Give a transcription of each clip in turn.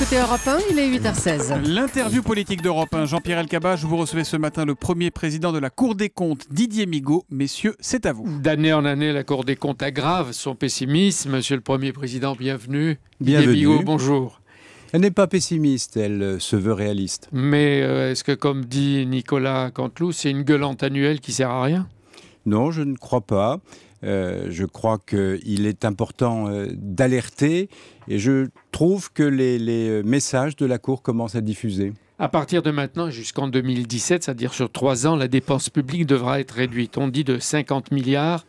écoutez Europe 1, il est 8h16. L'interview politique d'Europe 1, Jean-Pierre je vous recevez ce matin le premier président de la Cour des comptes, Didier Migaud. Messieurs, c'est à vous. D'année en année, la Cour des comptes aggrave son pessimisme. Monsieur le premier président, bienvenue. Bienvenue. Didier Migaud, bonjour. Elle n'est pas pessimiste, elle euh, se veut réaliste. Mais euh, est-ce que, comme dit Nicolas Cantelou, c'est une gueulante annuelle qui sert à rien Non, je ne crois pas. Euh, je crois qu'il est important euh, d'alerter et je trouve que les, les, euh, messages de la Cour commencent à diffuser. À partir de maintenant jusqu'en 2017, c'est-à-dire sur trois ans, la dépense publique devra être réduite. On dit de 50 milliards.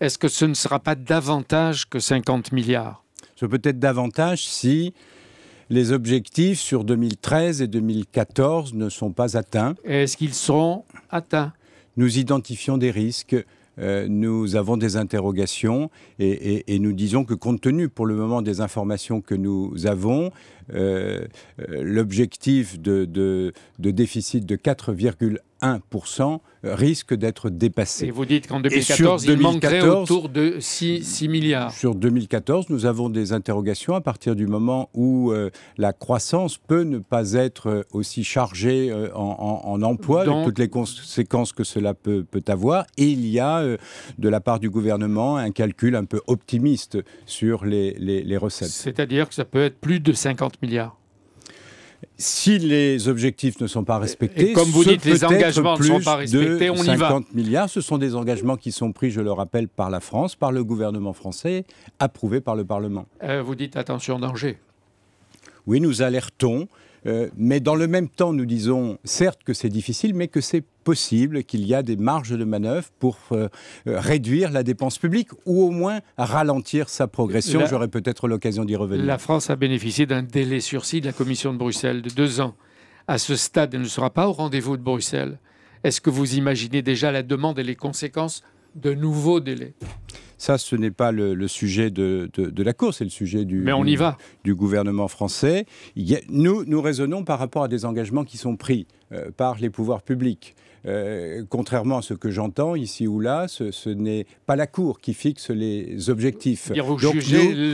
Est-ce que ce ne sera pas davantage que 50 milliards Ce peut être davantage si les objectifs sur 2013 et 2014 ne sont pas atteints. Est-ce qu'ils seront atteints Nous identifions des risques. Euh, nous avons des interrogations et, nous disons que compte tenu pour le moment des informations que nous avons, euh, euh, l'objectif de, de, de déficit de 4,1 1% euh, risque d'être dépassé. Et vous dites qu'en 2014, il manquerait autour de 6, 6, milliards. Sur 2014, nous avons des interrogations à partir du moment où euh, la croissance peut ne pas être euh, aussi chargée en, emploi, Donc, toutes les conséquences que cela peut, peut avoir. Et il y a, de la part du gouvernement, un calcul un peu optimiste sur les recettes. C'est-à-dire que ça peut être plus de 50 milliards si les objectifs ne sont pas respectés, comme vous dites, les engagements ne sont pas respectés, on 50 milliards, ce sont des engagements qui sont pris, je le rappelle, par la France, par le gouvernement français, approuvés par le Parlement. Euh, vous dites attention danger. Oui, nous alertons euh, mais dans le même temps, nous disons certes que c'est difficile, mais que c'est possible, qu'il y a des marges de manœuvre pour euh, euh, réduire la dépense publique ou au moins ralentir sa progression. J'aurai peut-être l'occasion d'y revenir. La France a bénéficié d'un délai sursis de la Commission de Bruxelles de deux ans. À ce stade, elle ne sera pas au rendez-vous de Bruxelles. Est-ce que vous imaginez déjà la demande et les conséquences de nouveaux délais ça, ce n'est pas le, sujet de, la Cour, c'est le sujet du, gouvernement français. nous, nous raisonnons par rapport à des engagements qui sont pris euh, par les pouvoirs publics. Euh, contrairement à ce que j'entends ici ou là, ce, n'est pas la Cour qui fixe les objectifs. nous,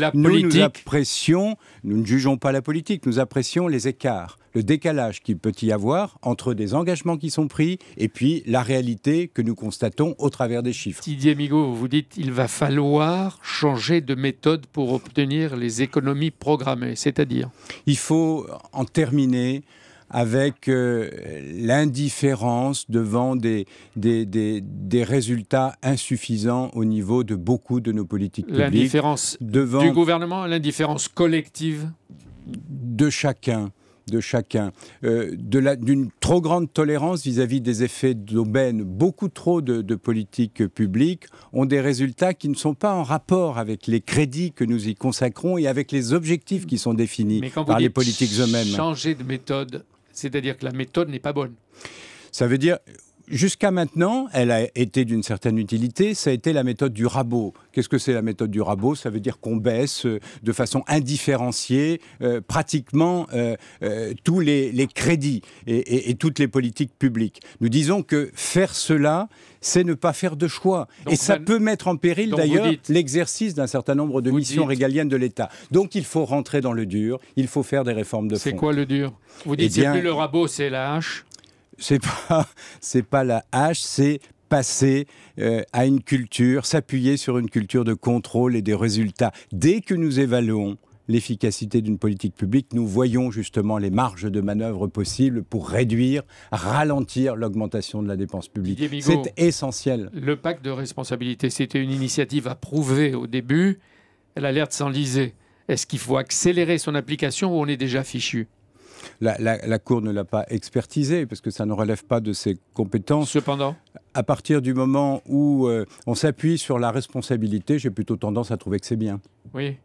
la Nous, ne jugeons pas la politique, nous apprécions les écarts, le décalage qu'il peut y avoir entre des engagements qui sont pris et puis la réalité que nous constatons au travers des chiffres. Didier Migaud, vous dites il va falloir changer de méthode pour obtenir les économies programmées, c'est-à-dire Il faut en terminer avec euh, l'indifférence devant des, des, des, résultats insuffisants au niveau de beaucoup de nos politiques publiques. L'indifférence devant... du gouvernement, l'indifférence collective De chacun de chacun, euh, d'une trop grande tolérance vis-à-vis des effets d'aubaine. Beaucoup trop de, politiques publiques ont des résultats qui ne sont pas en rapport avec les crédits que nous y consacrons et avec les objectifs qui sont définis par les politiques eux-mêmes. Changer de méthode, c'est-à-dire que la méthode n'est pas bonne. Ça veut dire, jusqu'à maintenant, elle a été d'une certaine utilité, ça a été la méthode du rabot. Qu'est-ce que c'est la méthode du rabot Ça veut dire qu'on baisse euh, de façon indifférenciée euh, pratiquement euh, tous les, crédits et, toutes les politiques publiques. Nous disons que faire cela, c'est ne pas faire de choix. et ça peut mettre en péril d'ailleurs l'exercice d'un certain nombre de missions régaliennes de l'État. Donc il faut rentrer dans le dur, il faut faire des réformes de fond. C'est quoi le dur Vous eh dites plus le rabot, c'est la hache c'est pas, c'est pas la hache, c'est passer euh, à une culture, s'appuyer sur une culture de contrôle et des résultats. Dès que nous évaluons l'efficacité d'une politique publique, nous voyons justement les marges de manœuvre possibles pour réduire, ralentir l'augmentation de la dépense publique. c'est essentiel. Le pacte de responsabilité, c'était une initiative approuvée au début. Elle a l'air de s'enliser. Est-ce qu'il faut accélérer son application ou on est déjà fichu la, Cour ne l'a pas expertisé parce que ça ne relève pas de ses compétences. Cependant à partir du moment où euh, on s'appuie sur la responsabilité, j'ai plutôt tendance à trouver que c'est bien. Oui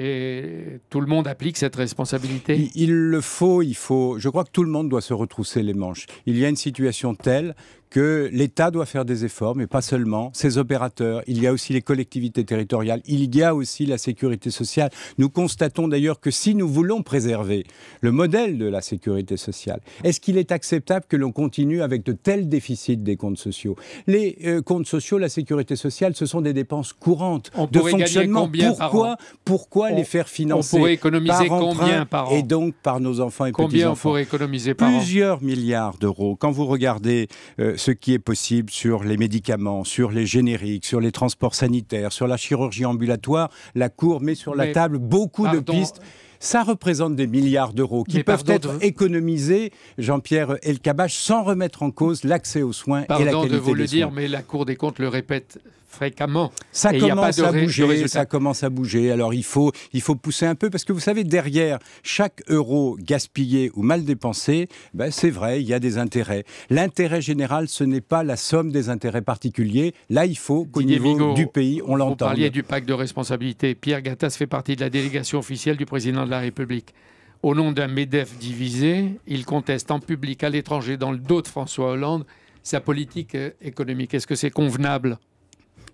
et tout le monde applique cette responsabilité il, le faut, il faut. Je crois que tout le monde doit se retrousser les manches. Il y a une situation telle que l'État doit faire des efforts, mais pas seulement, ses opérateurs, il y a aussi les collectivités territoriales, il y a aussi la sécurité sociale. Nous constatons d'ailleurs que si nous voulons préserver le modèle de la sécurité sociale, est-ce qu'il est acceptable que l'on continue avec de tels déficits des comptes sociaux Les euh, comptes sociaux, la sécurité sociale, ce sont des dépenses courantes de fonctionnement. pourquoi, pourquoi on, les faire financer. On pourrait économiser combien par an Et donc par nos enfants et petits-enfants. Combien on pourrait économiser par Plusieurs milliards d'euros. Quand vous regardez euh, ce qui est possible sur les médicaments, sur les génériques, sur les transports sanitaires, sur la chirurgie ambulatoire, la Cour met sur la table beaucoup de pistes ça représente des milliards d'euros qui peuvent être hein. économisés, Jean-Pierre Elkabach, sans remettre en cause l'accès aux soins et la qualité de vous le dire, mais la Cour des comptes le répète fréquemment. Ça commence à bouger, ça commence à bouger. Alors il faut, il faut pousser un peu parce que vous savez, derrière chaque euro gaspillé ou mal dépensé, ben, c'est vrai, il y a des intérêts. L'intérêt général, ce n'est pas la somme des intérêts particuliers. Là, il faut qu'au niveau du pays, on l'entende. Vous parliez du pacte de responsabilité. Pierre Gattaz fait partie de la délégation officielle du président de la République. Au nom d'un MEDEF divisé, il conteste en public à l'étranger, dans le dos de François Hollande, sa politique euh, économique. Est-ce que c'est convenable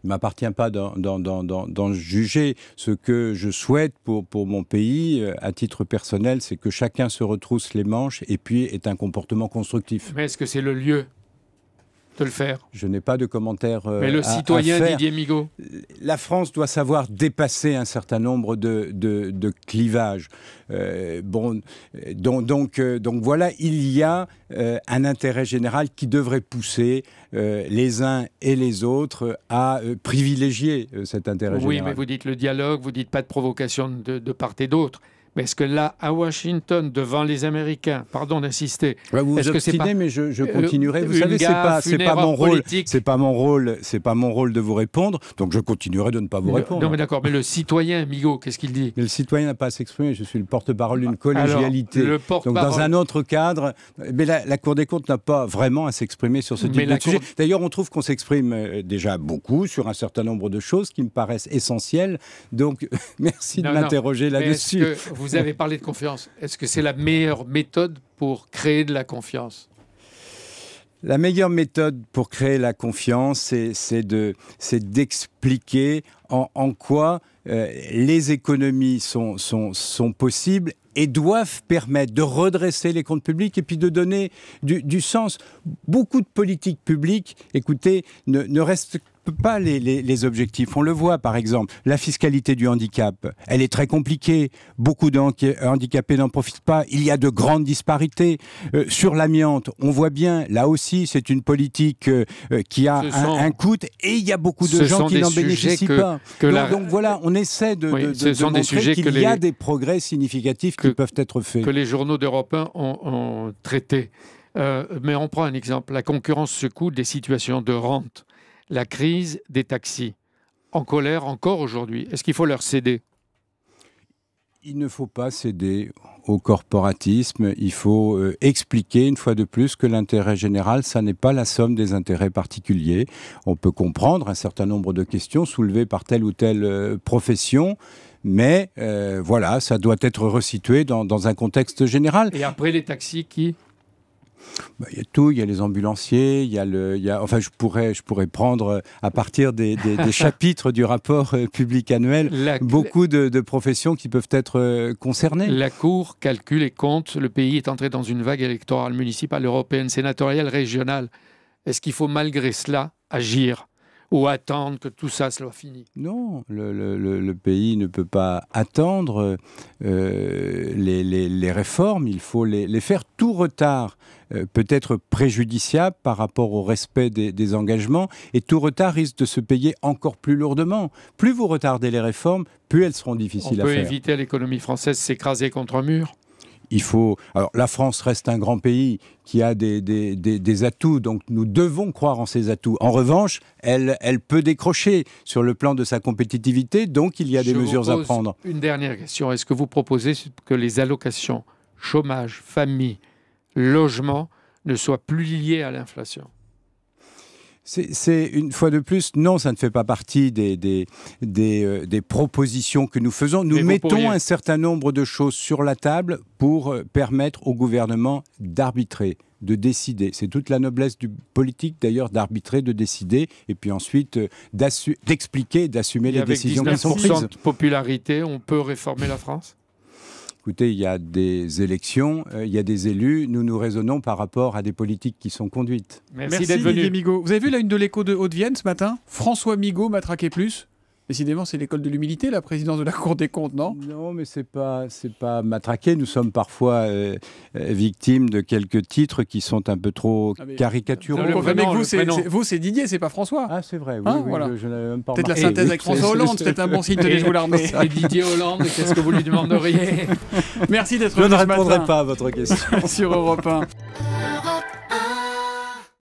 il ne m'appartient pas d'en juger. Ce que je souhaite pour, mon pays, euh, à titre personnel, c'est que chacun se retrousse les manches et puis ait un comportement constructif. Mais est-ce que c'est le lieu le faire. Je n'ai pas de commentaire. faire. Euh, — Mais le citoyen Didier Migaud. La France doit savoir dépasser un certain nombre de, clivages. Euh, bon, donc, euh, donc, voilà, il y a un intérêt général qui devrait pousser les uns et les autres à privilégier cet intérêt général. Oui, mais vous dites le dialogue, vous dites pas de provocation de part et d'autre. Mais est-ce que là, à Washington, devant les Américains, pardon d'insister, vous vous obstinez, mais je, euh, continuerai. vous savez, c'est pas, pas mon rôle, c'est pas mon rôle, c'est pas mon rôle de vous répondre. Donc je continuerai de ne pas vous répondre. Non, mais d'accord. Mais le citoyen, Migo, qu'est-ce qu'il dit Le citoyen n'a pas à s'exprimer. Je suis le porte-parole d'une collégialité. donc dans un autre cadre, la, Cour des comptes n'a pas vraiment à s'exprimer sur ce type de sujet. D'ailleurs, on trouve qu'on s'exprime euh, déjà beaucoup sur un certain nombre de choses qui me paraissent essentielles. Donc merci de m'interroger là-dessus. Vous avez parlé de confiance. Est-ce que c'est la meilleure méthode pour créer de la confiance la meilleure méthode pour créer la confiance, c'est d'expliquer de, en, en, quoi euh, les économies sont, sont, possibles et doivent permettre de redresser les comptes publics et puis de donner du, sens. Beaucoup de politiques publiques, écoutez, ne, ne restent pas les, objectifs. On le voit, par exemple, la fiscalité du handicap, elle est très compliquée. Beaucoup de handicapés n'en profitent pas. Il y a de grandes disparités. Euh, sur l'amiante, on voit bien, là aussi, c'est une politique euh, euh, qui a un, coût et il y a beaucoup de gens qui n'en bénéficient pas. donc, voilà, on essaie de, montrer qu'il y a des progrès significatifs qui peuvent être faits. Que les journaux d'Europe 1 ont, traité. mais on prend un exemple. La concurrence secoue des situations de rente la crise des taxis, en colère encore aujourd'hui. Est-ce qu'il faut leur céder il ne faut pas céder au corporatisme, il faut euh, expliquer une fois de plus que l'intérêt général, ça n'est pas la somme des intérêts particuliers. On peut comprendre un certain nombre de questions soulevées par telle ou telle euh, profession, mais euh, voilà, ça doit être resitué dans un contexte général. Et après les taxis qui bah, il y a tout, il y a les ambulanciers, il y a le, y a, enfin je pourrais, je pourrais prendre euh, à partir des, chapitres du rapport euh, public annuel beaucoup de, de, professions qui peuvent être euh, concernées. La Cour calcule et compte. Le pays est entré dans une vague électorale municipale, européenne, sénatoriale, régionale. Est-ce qu'il faut malgré cela agir ou attendre que tout ça soit fini Non, le, pays ne peut pas attendre euh, les, réformes, il faut les, faire. Tout retard euh, peut être préjudiciable par rapport au respect des, engagements et tout retard risque de se payer encore plus lourdement. Plus vous retardez les réformes, plus elles seront difficiles à faire. On peut éviter à l'économie française s'écraser contre un mur il faut. Alors, la France reste un grand pays qui a des, des, atouts, donc nous devons croire en ces atouts. En revanche, elle, elle peut décrocher sur le plan de sa compétitivité, donc il y a des mesures à prendre. Une dernière question est-ce que vous proposez que les allocations chômage, famille, logement ne soient plus liées à l'inflation c'est une fois de plus, non, ça ne fait pas partie des, euh, propositions que nous faisons. Nous mettons un certain nombre de choses sur la table pour euh, permettre au gouvernement d'arbitrer de décider. C'est toute la noblesse du politique d'ailleurs d'arbitrer, de décider, et puis ensuite euh, d'expliquer, d'assumer les décisions qui sont prises. Avec popularité, on peut réformer la France écoutez, il y a des élections, euh, il y a des élus, nous nous raisonnons par rapport à des politiques qui sont conduites. Merci, d'être venu. Vous avez vu la une de l'écho de Haute-Vienne ce matin François Migaud traqué plus Décidément, c'est l'école de l'humilité, la présidence de la Cour des comptes, non Non, mais c'est pas c'est pas matraqué. Nous sommes parfois euh, euh, victimes de quelques titres qui sont un peu trop ah, caricaturaux. vous, c'est, vous, c'est Didier, c'est pas François. Ah, c'est vrai. Hein, peut-être la synthèse avec François Hollande, c'est peut-être un bon signe de vous jouer l'armée. Didier Hollande, qu'est-ce que vous lui demanderiez Merci d'être venu. Je ne répondrai pas à votre question sur Europe 1.